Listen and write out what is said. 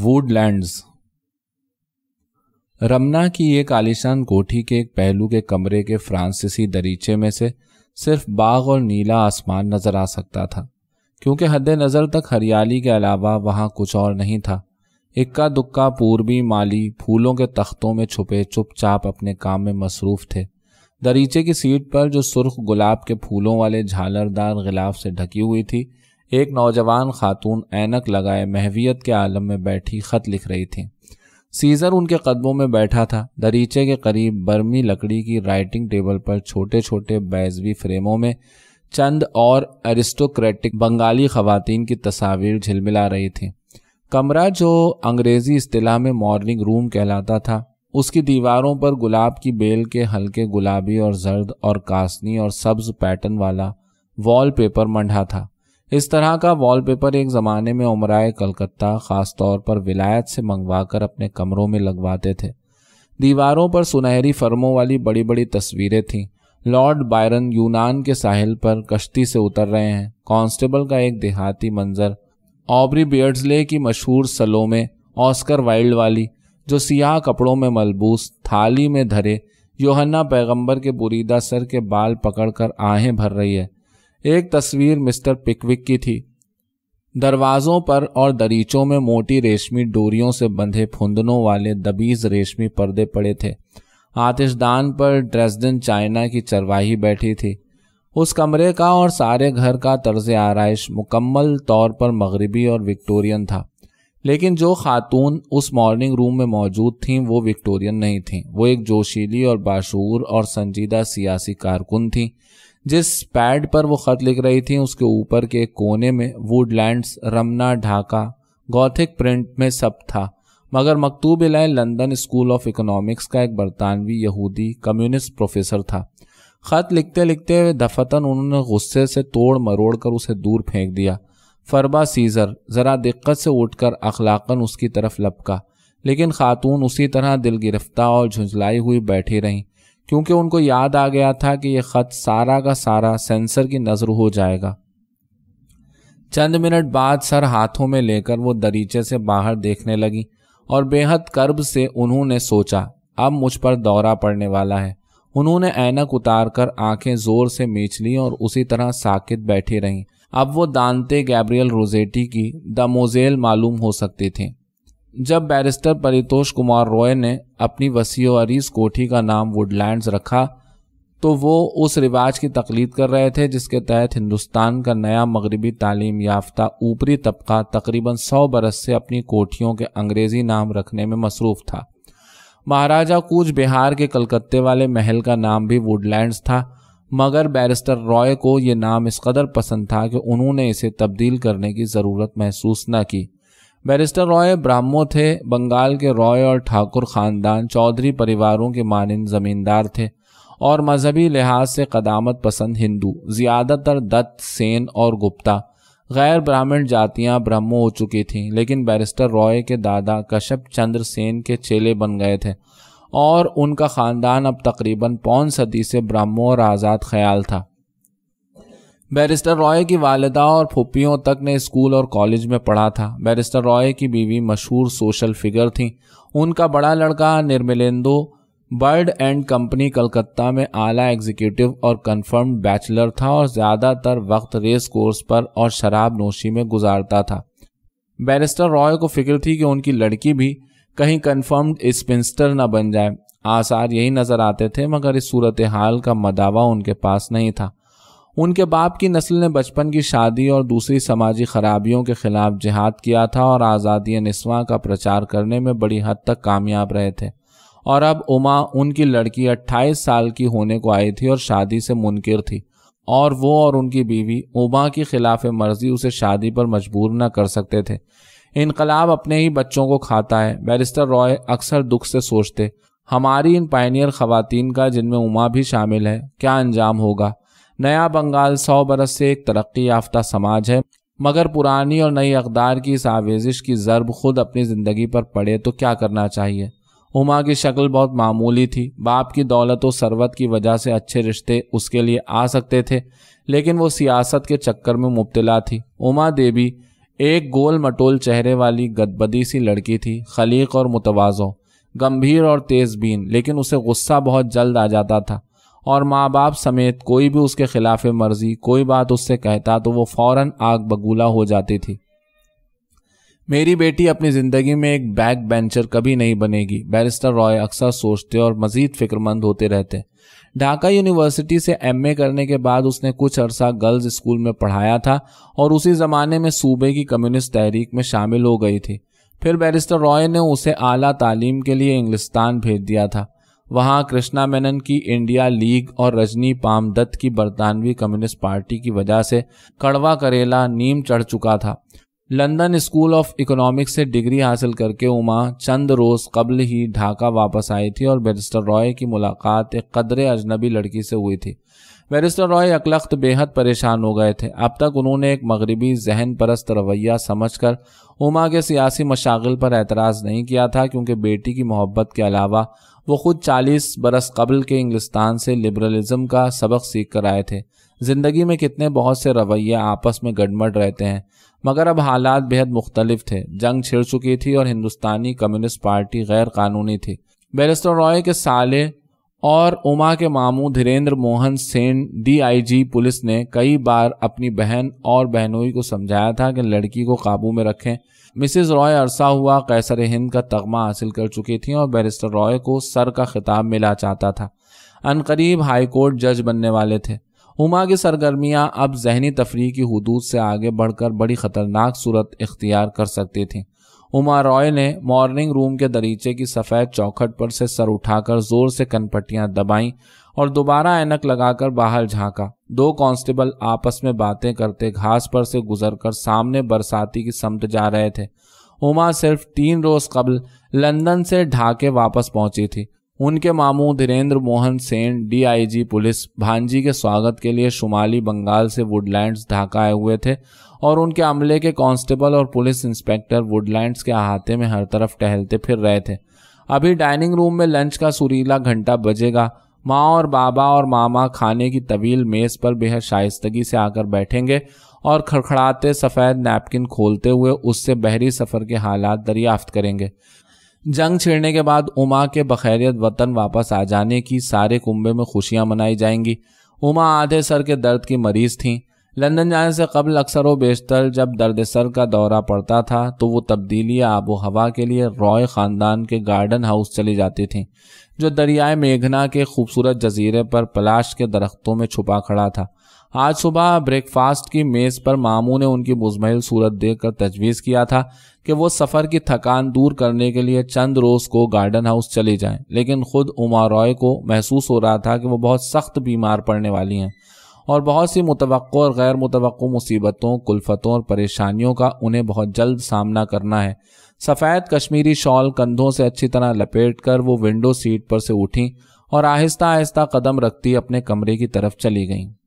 Woodlands Ramna की एक आलिशान कोठी के एक पहलू के कमरे के फ्रांसीसी दरीचे में से सिर्फ बाग और नीला आसमान नजर आ सकता था क्योंकि हद नज़र तक हरियाली के अलावा वहाँ कुछ और नहीं था इक्का दुक्का पूर्वी माली फूलों के तख्तों में छुपे चुपचाप अपने काम में मसरूफ थे दरीचे की सीट पर जो सुर्ख गुलाब के फूलों वाले झालरदार गिलाफ से ढकी हुई थी एक नौजवान खातून ऐनक लगाए महवियत के आलम में बैठी खत लिख रही थी सीज़र उनके कदमों में बैठा था दरीचे के करीब बर्मी लकड़ी की राइटिंग टेबल पर छोटे छोटे बैजवी फ्रेमों में चंद और एरिस्टोक्रेटिक बंगाली खवतान की तस्वीर झिलमिला रही थी कमरा जो अंग्रेज़ी अतलाह में मॉर्निंग रूम कहलाता था उसकी दीवारों पर गुलाब की बेल के हल्के गुलाबी और जर्द और कासनी और सब्ज पैटर्न वाला वॉलपेपर मंडा था इस तरह का वॉलपेपर एक ज़माने में उमराए कलकत्ता ख़ास तौर पर विलायत से मंगवाकर अपने कमरों में लगवाते थे दीवारों पर सुनहरी फर्मों वाली बड़ी बड़ी तस्वीरें थीं लॉर्ड बायरन यूनान के साहिल पर कश्ती से उतर रहे हैं कांस्टेबल का एक देहाती मंजर ऑबरी बियर्ड्सले की मशहूर सलोमे में ऑस्कर वाइल्ड वाली जो सियाह कपड़ों में मलबूस थाली में धरे योहन्ना पैगंबर के बुरीदा सर के बाल पकड़कर आहें भर रही है एक तस्वीर मिस्टर पिकविक की थी दरवाजों पर और दरीचों में मोटी रेशमी डोरियों से बंधे फुंदनों वाले दबीज रेशमी पर्दे पड़े थे आतिशदान पर ड्रेसडन चाइना की चरवाही बैठी थी उस कमरे का और सारे घर का तर्ज आरइश मुकम्मल तौर पर मगरबी और विक्टोरियन था लेकिन जो खातून उस मॉर्निंग रूम में मौजूद थीं वो विक्टोरियन नहीं थीं वो एक जोशीली और बाशूर और संजीदा सियासी कारकुन थीं जिस पैड पर वो खत लिख रही थी उसके ऊपर के कोने में Woodlands Ramna Dhaka Gothic print में सब था मगर मकतूब इलाय लंदन स्कूल ऑफ इकोनॉमिक्स का एक बरतानवी यहूदी कम्युनिस्ट प्रोफेसर था खत लिखते लिखते दफतन उन्होंने गुस्से से तोड़ मरोड़ कर उसे दूर फेंक दिया फरबा सीज़र ज़रा दिक्कत से उठकर अखलाकन उसकी तरफ लपका लेकिन खातून उसी तरह दिल गिरफ्तार और झुंझलाई हुई बैठी रहीं क्योंकि उनको याद आ गया था कि यह ख़त सारा का सारा सेंसर की नज़र हो जाएगा चंद मिनट बाद सर हाथों में लेकर वो दरीचे से बाहर देखने लगी और बेहद कर्ब से उन्होंने सोचा अब मुझ पर दौरा पड़ने वाला है उन्होंने ऐनक उतार कर आंखें जोर से मीच ली और उसी तरह साकित बैठी रहीं अब वो दानते गैब्रियल रोजेटी की द मोजेल मालूम हो सकती थी जब बैरिस्टर परितोष कुमार रॉय ने अपनी वसीओ अरीज कोठी का नाम वुडलैंड्स रखा तो वो उस रिवाज की तकलीद कर रहे थे जिसके तहत हिंदुस्तान का नया मगरबी तालीम याफ्ता ऊपरी तबका तकरीबन सौ बरस से अपनी कोठियों के अंग्रेज़ी नाम रखने में मसरूफ़ था महाराजा कूच बिहार के कलकत्ते वाले महल का नाम भी वुडलैंड्स था मगर बैरिस्टर रॉय को ये नाम इस कदर पसंद था कि उन्होंने इसे तब्दील करने की ज़रूरत महसूस न की बैरिस्टर रॉय ब्राह्मो थे बंगाल के रॉय और ठाकुर खानदान चौधरी परिवारों के मानंद जमींदार थे और मजहबी लिहाज से कदामत पसंद हिंदू ज़्यादातर दत्त सेन और गुप्ता गैर ब्राह्मण जातियां ब्रह्मो हो चुकी थीं लेकिन बैरिस्टर रॉय के दादा कश्यप चंद्र सेन के चेले बन गए थे और उनका ख़ानदान अब तकरीबन पौन सदी से ब्राह्मो और आज़ाद ख्याल था बैरिस्टर रॉय की वालदा और फूपियों तक ने स्कूल और कॉलेज में पढ़ा था बैरिस्टर रॉय की बीवी मशहूर सोशल फिगर थी उनका बड़ा लड़का Nirmalendu Bird and Company Calcutta में आला एग्जीक्यूटिव और कन्फर्म बैचलर था और ज़्यादातर वक्त रेस कोर्स पर और शराब नोशी में गुजारता था बैरिस्टर रॉय को फिक्र थी कि उनकी लड़की भी कहीं कन्फर्म्ड स्पिंस्टर न बन जाए आसार यही नज़र आते थे मगर इस सूरत हाल का मदावा उनके पास नहीं था उनके बाप की नस्ल ने बचपन की शादी और दूसरी समाजी खराबियों के खिलाफ जिहाद किया था और आज़ादी नस्वा का प्रचार करने में बड़ी हद तक कामयाब रहे थे और अब उमा उनकी लड़की 28 साल की होने को आई थी और शादी से मुनकर थी और वो और उनकी बीवी उमा की खिलाफ मर्जी उसे शादी पर मजबूर न कर सकते थे इनकलाब अपने ही बच्चों को खाता है बैरिस्टर रॉय अक्सर दुख से सोचते हमारी इन पायनियर खवतान का जिनमें उमा भी शामिल है क्या अंजाम होगा नया बंगाल सौ बरस से एक तरक्की याफ्ता समाज है मगर पुरानी और नई अकदार की इस आवेजिश की ज़रब खुद अपनी ज़िंदगी पर पड़े तो क्या करना चाहिए उमा की शक्ल बहुत मामूली थी बाप की दौलत और सरवत की वजह से अच्छे रिश्ते उसके लिए आ सकते थे लेकिन वो सियासत के चक्कर में मुबतला थी उमा देवी एक गोल मटोल चेहरे वाली गदबदी सी लड़की थी खलीक और मुतवाज़ो गंभीर और तेज़बीन लेकिन उसे गुस्सा बहुत जल्द आ जाता था और माँ बाप समेत कोई भी उसके खिलाफ मर्जी कोई बात उससे कहता तो वो फौरन आग बगूला हो जाती थी मेरी बेटी अपनी ज़िंदगी में एक बैक बेंचर कभी नहीं बनेगी बैरिस्टर रॉय अक्सर सोचते और मज़ीद फिक्रमंद होते रहते ढाका यूनिवर्सिटी से एमए करने के बाद उसने कुछ अरसा गर्ल्स स्कूल में पढ़ाया था और उसी ज़माने में सूबे की कम्युनिस्ट तहरीक में शामिल हो गई थी फिर बैरिस्टर रॉय ने उसे आला तालीम के लिए इंग्लिस्तान भेज दिया था वहां कृष्णा मेनन की इंडिया लीग और रजनी पाम दत्त की बरतानवी कम्युनिस्ट पार्टी की वजह से कड़वा करेला नीम चढ़ चुका था लंदन स्कूल ऑफ इकोनॉमिक्स से डिग्री हासिल करके उमा चंद रोज कबल ही ढाका वापस आई थी और बैरिस्टर रॉय की मुलाकात एक कदरे अजनबी लड़की से हुई थी बैरिस्टर रॉय अकलख्त बेहद परेशान हो गए थे अब तक उन्होंने एक मगरबी जहन परस्त रवैया समझकर उमा के सियासी मशागिल पर एतराज़ नहीं किया था क्योंकि बेटी की मोहब्बत के अलावा वो खुद 40 बरस कबल के इंग्लिस्तान से लिबरलिज्म का सबक सीख कर आए थे ज़िंदगी में कितने बहुत से रवैये आपस में गडमड रहते हैं मगर अब हालात बेहद मुख्तलिफ थे जंग छिड़ चुकी थी और हिंदुस्तानी कम्युनिस्ट पार्टी गैर कानूनी थी बैरिस्टर रॉय के साले और उमा के मामू धीरेन्द्र मोहन सेन डीआईजी पुलिस ने कई बार अपनी बहन और बहनोई को समझाया था कि लड़की को काबू में रखें मिसेस रॉय अरसा हुआ कैसर हिंद का तगमा हासिल कर चुकी थी और बैरिस्टर रॉय को सर का खिताब मिला चाहता था अनकरीब हाईकोर्ट जज बनने वाले थे उमा की सरगर्मियाँ अब जहनी तफरी की हदूद से आगे बढ़कर बड़ी ख़तरनाक सूरत इख्तियार कर सकती थीं उमा रॉय ने मॉर्निंग रूम के दरीचे की सफ़ेद चौखट पर से सर उठाकर जोर से कनपट्टियां दबाईं और दोबारा ऐनक लगाकर बाहर झांका दो कांस्टेबल आपस में बातें करते घास पर से गुजरकर सामने बरसाती की समत जा रहे थे उमा सिर्फ तीन रोज कबल लंदन से ढाके वापस पहुंची थी उनके मामू धीरेन्द्र मोहन सेन डीआईजी पुलिस भांजी के स्वागत के लिए शुमाली बंगाल से वुडलैंड्स ढाका आए हुए थे और उनके अमले के कांस्टेबल और पुलिस इंस्पेक्टर वुडलैंड्स के अहाते में हर तरफ टहलते फिर रहे थे अभी डाइनिंग रूम में लंच का सुरीला घंटा बजेगा माँ और बाबा और मामा खाने की तवील मेज़ पर बेहद शाइस्तगी से आकर बैठेंगे और खड़खड़ाते सफ़ेद नैपकिन खोलते हुए उससे बहरी सफ़र के हालात दरियाफ्त करेंगे जंग छिड़ने के बाद उमा के बखैरियत वतन वापस आ जाने की सारे कुंबे में खुशियां मनाई जाएंगी उमा आधे सर के दर्द की मरीज थीं लंदन जाने से कबल अक्सर व बेशतर जब दर्द सर का दौरा पड़ता था तो वो तब्दीली आबो हवा के लिए रॉय ख़ानदान के गार्डन हाउस चले जाती थीं जो दरियाए मेघना के खूबसूरत जजीरे पर पलाश के दरख्तों में छुपा खड़ा था आज सुबह ब्रेकफास्ट की मेज़ पर मामू ने उनकी मुजमहल सूरत देख कर तजवीज़ किया था कि वो सफ़र की थकान दूर करने के लिए चंद रोज़ को गार्डन हाउस चले जाएँ लेकिन ख़ुद उमा रॉय को महसूस हो रहा था कि वह बहुत सख्त बीमार पड़ने वाली हैं और बहुत सी मुतव और गैर मुतव मुसीबतों कुलफतों और परेशानियों का उन्हें बहुत जल्द सामना करना है सफ़ेद कश्मीरी शॉल कंधों से अच्छी तरह लपेट कर वो विंडो सीट पर से उठी और आहिस्ता आहिस्ता कदम रखती अपने कमरे की तरफ चली गईं